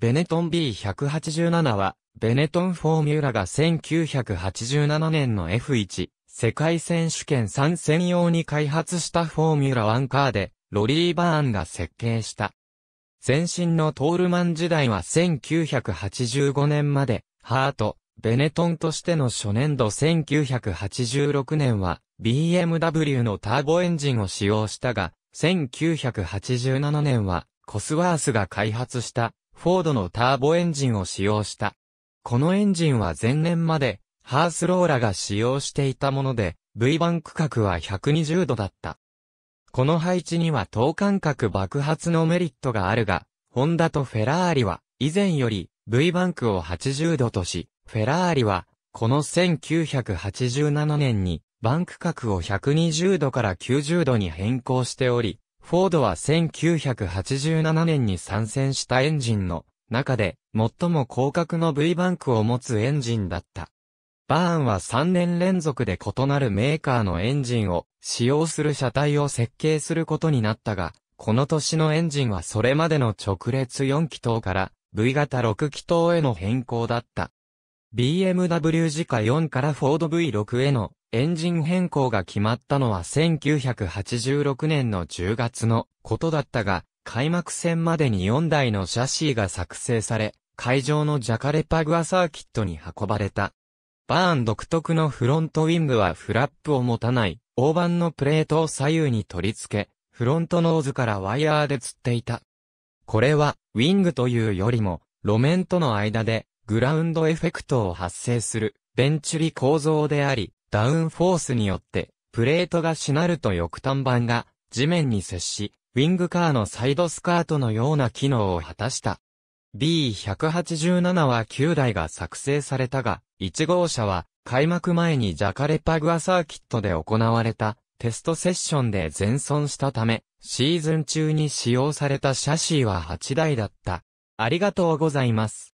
ベネトン B187 は、ベネトンフォーミュラが1987年の F1 世界選手権参戦用に開発したフォーミュラ1カーで、ロリー・バーンが設計した。前身のトールマン時代は1985年まで、ハート、ベネトンとしての初年度1986年は BMW のターボエンジンを使用したが、1987年はコスワースが開発したフォードのターボエンジンを使用した。このエンジンは前年まで、ハースローラが使用していたもので、V バン区画は120度だった。この配置には等間隔爆発のメリットがあるが、ホンダとフェラーリは、以前より V バンクを80度とし、フェラーリは、この1987年に、バンク角を120度から90度に変更しており、フォードは1987年に参戦したエンジンの中で最も広角の V バンクを持つエンジンだった。バーンは3年連続で異なるメーカーのエンジンを使用する車体を設計することになったが、この年のエンジンはそれまでの直列4気筒から V 型6気筒への変更だった。BMW G 化4からフォード V6 へのエンジン変更が決まったのは1986年の10月のことだったが、開幕戦までに4台のシャシーが作成され、会場のジャカレパグアサーキットに運ばれた。バーン独特のフロントウィングはフラップを持たない、大盤のプレートを左右に取り付け、フロントノーズからワイヤーで釣っていた。これは、ウィングというよりも、路面との間で、グラウンドエフェクトを発生する、ベンチュリ構造であり、ダウンフォースによって、プレートがしなると翼端板が地面に接し、ウィングカーのサイドスカートのような機能を果たした。B187 は9台が作成されたが、1号車は開幕前にジャカレパグアサーキットで行われたテストセッションで全損したため、シーズン中に使用されたシャシーは8台だった。ありがとうございます。